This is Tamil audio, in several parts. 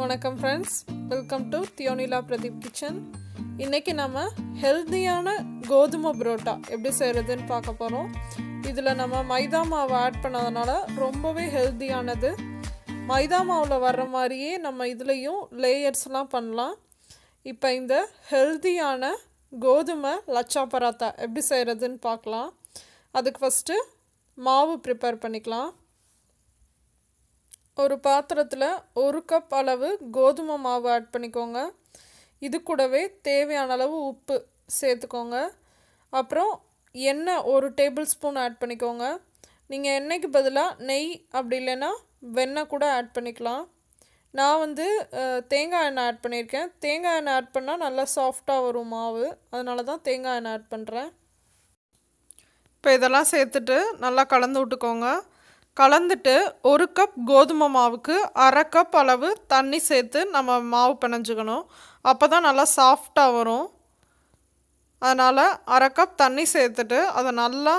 வணக்கம் ஃப்ரெண்ட்ஸ் வெல்கம் டு தியோனிலா பிரதீப் கிச்சன் இன்றைக்கி நம்ம ஹெல்த்தியான கோதுமை புரோட்டா எப்படி செய்கிறதுன்னு பார்க்க போகிறோம் இதில் நம்ம மைதா மாவு ஆட் பண்ணதுனால ரொம்பவே ஹெல்த்தியானது மைதா மாவில் வர்ற மாதிரியே நம்ம இதுலேயும் லேயர்ஸ்லாம் பண்ணலாம் இப்போ இந்த ஹெல்த்தியான கோதுமை லச்சா பராத்தா எப்படி செய்கிறதுன்னு பார்க்கலாம் அதுக்கு ஃபஸ்ட்டு மாவு ப்ரிப்பேர் பண்ணிக்கலாம் ஒரு பாத்திரத்தில் ஒரு கப் அளவு கோதுமை மாவு ஆட் பண்ணிக்கோங்க இது கூடவே தேவையான அளவு உப்பு சேர்த்துக்கோங்க அப்புறம் எண்ணெய் ஒரு டேபிள் ஸ்பூன் ஆட் பண்ணிக்கோங்க நீங்கள் எண்ணெய்க்கு பதிலாக நெய் அப்படி இல்லைன்னா வெண்ணெய் கூட ஆட் பண்ணிக்கலாம் நான் வந்து தேங்காய் எண்ணெய் ஆட் பண்ணியிருக்கேன் தேங்காய் எண்ணெய் ஆட் பண்ணால் நல்லா சாஃப்டாக வரும் மாவு அதனால தான் தேங்காய் எண்ணெய் ஆட் பண்ணுறேன் இப்போ இதெல்லாம் சேர்த்துட்டு நல்லா கலந்து விட்டுக்கோங்க கலந்துட்டு ஒரு கப் கோதுமை மாவுக்கு அரை கப் அளவு தண்ணி சேர்த்து நம்ம மாவு பிணைஞ்சிக்கணும் அப்போ தான் நல்லா சாஃப்டாக வரும் அதனால் அரை கப் தண்ணி சேர்த்துட்டு அதை நல்லா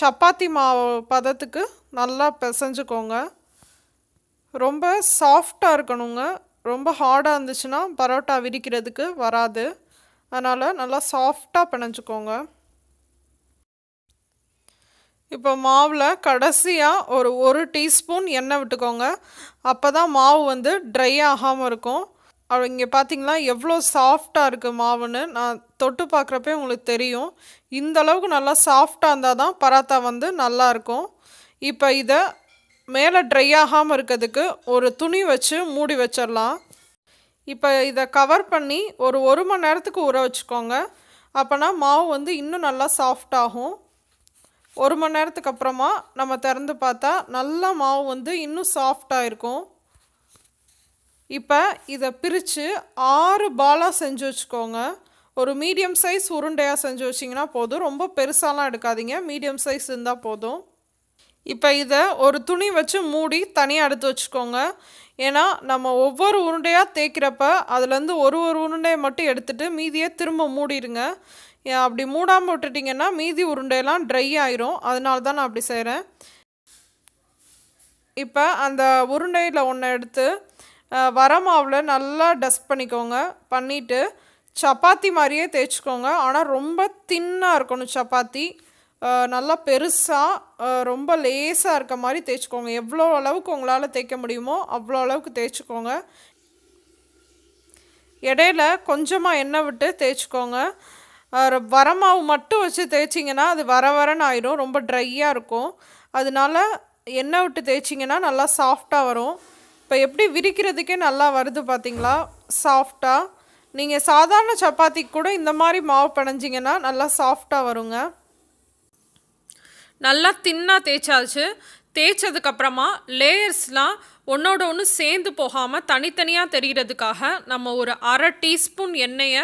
சப்பாத்தி மாவு பதத்துக்கு நல்லா பிசைஞ்சுக்கோங்க ரொம்ப சாஃப்டாக இருக்கணுங்க ரொம்ப ஹார்டாக இருந்துச்சுன்னா பரோட்டா விரிக்கிறதுக்கு வராது அதனால் நல்லா சாஃப்டாக பிணைஞ்சுக்கோங்க இப்போ மாவில் கடைசியாக ஒரு ஒரு டீஸ்பூன் எண்ணெய் விட்டுக்கோங்க அப்போ தான் மாவு வந்து ட்ரை ஆகாமல் இருக்கும் இங்கே பார்த்தீங்களா எவ்வளோ சாஃப்டாக இருக்குது மாவுன்னு நான் தொட்டு பார்க்குறப்பே உங்களுக்கு தெரியும் இந்த அளவுக்கு நல்லா சாஃப்டாக இருந்தால் தான் பராத்தா வந்து நல்லாயிருக்கும் இப்போ இதை மேலே ட்ரை ஆகாமல் இருக்கிறதுக்கு ஒரு துணி வச்சு மூடி வச்சிடலாம் இப்போ இதை கவர் பண்ணி ஒரு ஒரு மணி நேரத்துக்கு ஊற வச்சுக்கோங்க அப்போனா மாவு வந்து இன்னும் நல்லா சாஃப்டாகும் ஒரு மணி நேரத்துக்கு அப்புறமா நம்ம திறந்து பார்த்தா நல்லா மாவு வந்து இன்னும் சாஃப்டாக இருக்கும் இப்போ இதை பிரித்து ஆறு பாலாக செஞ்சு வச்சுக்கோங்க ஒரு மீடியம் சைஸ் உருண்டையாக செஞ்சு வச்சிங்கன்னா போதும் ரொம்ப பெருசாலாம் எடுக்காதீங்க மீடியம் சைஸ் இருந்தால் போதும் இப்போ இதை ஒரு துணி வச்சு மூடி தனியாக எடுத்து வச்சுக்கோங்க ஏன்னா நம்ம ஒவ்வொரு உருண்டையாக தேய்க்கிறப்ப அதுலேருந்து ஒரு ஒரு உருண்டையை மட்டும் எடுத்துகிட்டு மீதியை திரும்ப மூடிடுங்க அப்படி மூடாமல் விட்டுட்டிங்கன்னா மீதி உருண்டையெல்லாம் ட்ரை ஆயிரும் அதனால தான் நான் அப்படி செய்கிறேன் இப்போ அந்த உருண்டையில் ஒன்று எடுத்து வர மாவில் நல்லா டஸ்ட் பண்ணிக்கோங்க பண்ணிவிட்டு சப்பாத்தி மாதிரியே தேய்ச்சிக்கோங்க ஆனால் ரொம்ப தின்னாக இருக்கணும் சப்பாத்தி நல்லா பெருசாக ரொம்ப லேசாக இருக்க மாதிரி தேய்ச்சிக்கோங்க எவ்வளோ அளவுக்கு உங்களால் தேய்க்க முடியுமோ அவ்வளோ அளவுக்கு தேய்ச்சிக்கோங்க இடையில கொஞ்சமாக எண்ணெய் விட்டு தேய்ச்சிக்கோங்க வரமாவு மட்டும் வச்சு தேய்ச்சிங்கன்னா அது வர வரன்னு ஆயிடும் ரொம்ப ட்ரையாக இருக்கும் அதனால எண்ணெய் விட்டு தேய்ச்சிங்கன்னா நல்லா சாஃப்டாக வரும் இப்போ எப்படி விரிக்கிறதுக்கே நல்லா வருது பார்த்தீங்களா சாஃப்டாக நீங்கள் சாதாரண சப்பாத்திக்கு கூட இந்த மாதிரி மாவு பிணைஞ்சிங்கன்னா நல்லா சாஃப்டாக வருங்க நல்லா தின்னாக தேய்ச்சாச்சு தேய்ச்சதுக்கப்புறமா லேயர்ஸ்லாம் ஒன்றோட ஒன்று சேர்ந்து போகாமல் தனித்தனியாக தெரிகிறதுக்காக நம்ம ஒரு அரை டீஸ்பூன் எண்ணெயை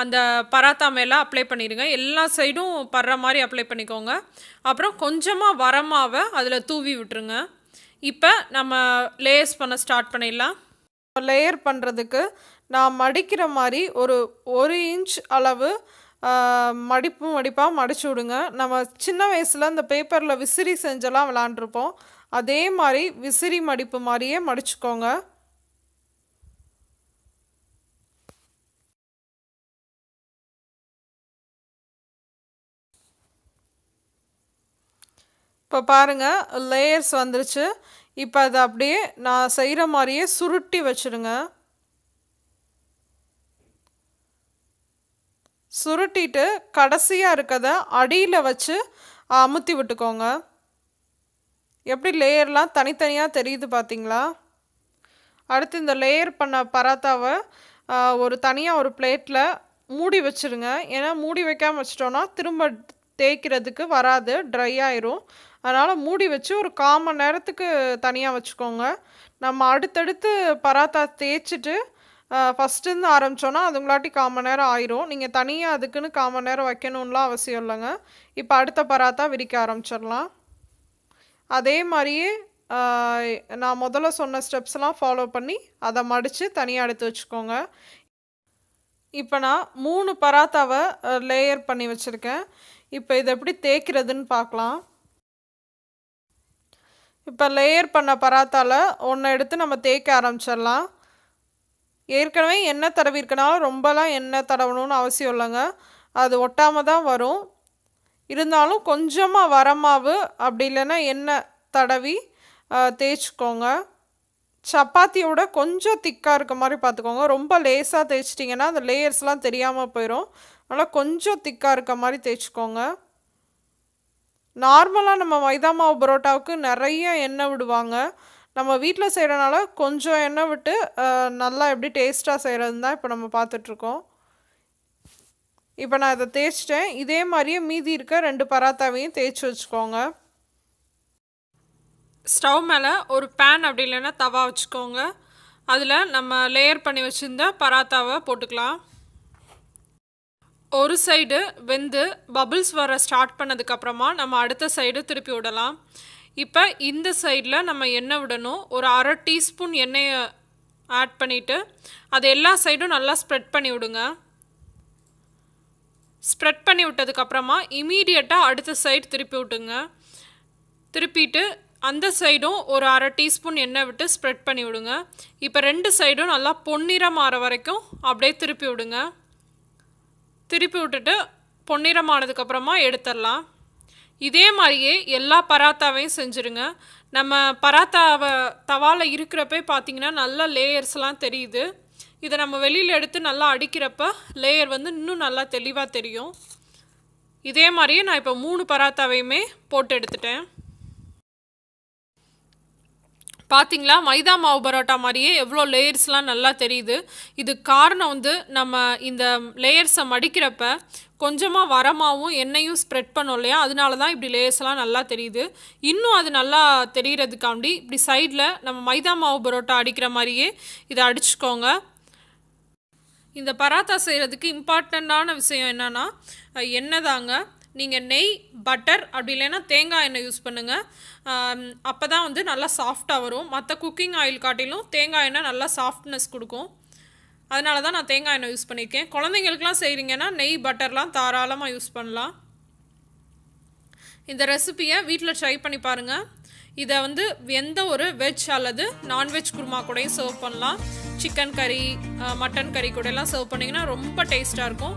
அந்த பராத்தா மேலே அப்ளை பண்ணிடுங்க எல்லா சைடும் படுற மாதிரி அப்ளை பண்ணிக்கோங்க அப்புறம் கொஞ்சமாக வரமாவை அதில் தூவி விட்டுருங்க இப்போ நம்ம லேயர்ஸ் பண்ண ஸ்டார்ட் பண்ணிடலாம் லேயர் பண்ணுறதுக்கு நான் மடிக்கிற மாதிரி ஒரு ஒரு இன்ச் அளவு மடிப்பும் மடிப்பாக மடிச்சு விடுங்க நம்ம சின்ன வயசில் இந்த பேப்பரில் விசிறி செஞ்செல்லாம் விளாண்டுருப்போம் அதே மாதிரி விசிறி மடிப்பு மாதிரியே மடிச்சுக்கோங்க இப்போ பாருங்கள் லேயர்ஸ் வந்துருச்சு இப்போ அதை அப்படியே நான் செய்கிற மாதிரியே சுருட்டி வச்சுருங்க சுருட்டிட்டு கடைசியாக இருக்கிறத அடியில் வச்சு அமுத்தி விட்டுக்கோங்க எப்படி லேயர்லாம் தனித்தனியாக தெரியுது பார்த்தீங்களா அடுத்து இந்த லேயர் பண்ண பராத்தாவை ஒரு தனியாக ஒரு பிளேட்டில் மூடி வச்சுருங்க ஏன்னா மூடி வைக்காமல் வச்சிட்டோன்னா திரும்ப தேய்க்கிறதுக்கு வராது ட்ரை ஆயிரும் அதனால் மூடி வச்சு ஒரு கால் மணி நேரத்துக்கு தனியாக வச்சுக்கோங்க நம்ம அடுத்தடுத்து பராத்தா தேய்ச்சிட்டு ஃபஸ்ட்டுருந்து ஆரம்பித்தோன்னா உங்களாட்டி காமன் நேரம் ஆயிரும் நீங்கள் தனியாக அதுக்குன்னு காமன் நேரம் வைக்கணும்லாம் அவசியம் இல்லைங்க இப்போ அடுத்த பராத்தா விரிக்க ஆரம்பிச்சிடலாம் அதே மாதிரியே நான் முதல்ல சொன்ன ஸ்டெப்ஸ்லாம் ஃபாலோ பண்ணி அதை மடித்து தனியாக எடுத்து வச்சுக்கோங்க இப்போ நான் மூணு பராத்தாவை லேயர் பண்ணி வச்சுருக்கேன் இப்போ இதை எப்படி தேய்க்கிறதுன்னு பார்க்கலாம் இப்போ லேயர் பண்ண பராத்தாவில் ஒன்று எடுத்து நம்ம தேய்க்க ஆரம்பிச்சிடலாம் ஏற்கனவே எண்ணெய் தடவிருக்கனாலும் ரொம்பலாம் எண்ணெய் தடவணும்னு அவசியம் இல்லைங்க அது ஒட்டாமல் தான் வரும் இருந்தாலும் கொஞ்சமாக வரமாவு அப்படி இல்லைன்னா எண்ணெய் தடவி தேய்ச்சிக்கோங்க சப்பாத்தியோட கொஞ்சம் திக்காக இருக்க மாதிரி பார்த்துக்கோங்க ரொம்ப லேஸாக தேய்ச்சிட்டிங்கன்னா அந்த லேயர்ஸ்லாம் தெரியாமல் போயிடும் அதனால் கொஞ்சம் திக்காக இருக்க மாதிரி தேய்ச்சிக்கோங்க நார்மலாக நம்ம மைதா மாவு பரோட்டாவுக்கு நிறைய எண்ணெய் விடுவாங்க நம்ம வீட்டில் செய்கிறனால கொஞ்சம் எண்ணெய் விட்டு நல்லா எப்படி டேஸ்ட்டாக செய்கிறது தான் இப்போ நம்ம பார்த்துட்ருக்கோம் இப்போ நான் இதை தேய்ச்சிட்டேன் இதே மாதிரியே மீதி இருக்க ரெண்டு பராத்தாவையும் தேய்ச்சி வச்சுக்கோங்க ஸ்டவ் மேலே ஒரு பேன் அப்படி இல்லைன்னா தவா வச்சுக்கோங்க அதில் நம்ம லேயர் பண்ணி வச்சுருந்த பராத்தாவை போட்டுக்கலாம் ஒரு சைடு வெந்து பபிள்ஸ் வர ஸ்டார்ட் பண்ணதுக்கப்புறமா நம்ம அடுத்த சைடு திருப்பி விடலாம் இப்போ இந்த சைடில் நம்ம எண்ணெய் விடணும் ஒரு அரை டீஸ்பூன் எண்ணெயை ஆட் பண்ணிவிட்டு அது எல்லா சைடும் நல்லா ஸ்ப்ரெட் பண்ணி விடுங்க ஸ்ப்ரெட் பண்ணி விட்டதுக்கப்புறமா இமீடியட்டாக அடுத்த சைடு திருப்பி விட்டுங்க திருப்பிட்டு அந்த சைடும் ஒரு அரை டீஸ்பூன் எண்ணெய் விட்டு ஸ்ப்ரெட் பண்ணி விடுங்க இப்போ ரெண்டு சைடும் நல்லா பொன்னிறம் ஆற வரைக்கும் அப்படியே திருப்பி விடுங்க திருப்பி விட்டுட்டு பொன்னிறம் ஆனதுக்கப்புறமா எடுத்துடலாம் இதே மாதிரியே எல்லா பராத்தாவையும் செஞ்சுருங்க நம்ம பராத்தாவை தவாவில் இருக்கிறப்ப பார்த்திங்கன்னா நல்ல லேயர்ஸ்லாம் தெரியுது இதை நம்ம வெளியில் எடுத்து நல்லா அடிக்கிறப்ப லேயர் வந்து இன்னும் நல்லா தெளிவாக தெரியும் இதே மாதிரியே நான் இப்போ மூணு பராத்தாவையுமே போட்டு எடுத்துட்டேன் பார்த்தீங்களா மைதா மாவு பரோட்டா மாதிரியே எவ்வளோ லேயர்ஸ்லாம் நல்லா தெரியுது இது காரணம் வந்து நம்ம இந்த லேயர்ஸை மடிக்கிறப்ப கொஞ்சமாக வரமாகவும் எண்ணெயும் ஸ்ப்ரெட் பண்ணோம் இல்லையா அதனால தான் இப்படி லேயர்ஸ்லாம் நல்லா தெரியுது இன்னும் அது நல்லா தெரிகிறதுக்காண்டி இப்படி சைடில் நம்ம மைதா மாவு பரோட்டா அடிக்கிற மாதிரியே இதை அடிச்சுக்கோங்க இந்த பராத்தா செய்கிறதுக்கு இம்பார்ட்டண்ட்டான விஷயம் என்னென்னா எண்ணெய் தாங்க நீங்கள் நெய் பட்டர் அப்படி இல்லைன்னா தேங்காய் எண்ணெய் யூஸ் பண்ணுங்கள் அப்போ தான் வந்து நல்லா சாஃப்டாக வரும் மற்ற குக்கிங் ஆயில் காட்டிலும் தேங்காய் எண்ணெய் நல்லா சாஃப்ட்னஸ் கொடுக்கும் அதனால தான் நான் தேங்காய் எண்ணெய் யூஸ் பண்ணியிருக்கேன் குழந்தைங்களுக்குலாம் செய்கிறீங்கன்னா நெய் பட்டர்லாம் தாராளமாக யூஸ் பண்ணலாம் இந்த ரெசிப்பியை வீட்டில் ட்ரை பண்ணி பாருங்கள் இதை வந்து எந்த ஒரு வெஜ் அல்லது நான்வெஜ் குருமா கூடயும் சர்வ் பண்ணலாம் சிக்கன் கறி மட்டன் கறி கூடலாம் சர்வ் பண்ணிங்கன்னா ரொம்ப டேஸ்ட்டாக இருக்கும்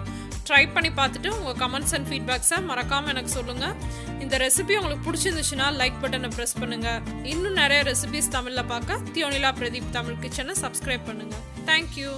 ட்ரை பண்ணி பார்த்துட்டு உங்கள் கமெண்ட்ஸ் அண்ட் ஃபீட்பேக்ஸை மறக்காமல் எனக்கு சொல்லுங்கள் இந்த ரெசிபி உங்களுக்கு பிடிச்சிருந்துச்சுன்னா லைக் பட்டனை ப்ரெஸ் பண்ணுங்கள் இன்னும் நிறைய ரெசிபிஸ் தமிழில் பார்க்க தியோனிலா பிரதீப் தமிழ் கிச்சனை சப்ஸ்கிரைப் பண்ணுங்கள் தேங்க்யூ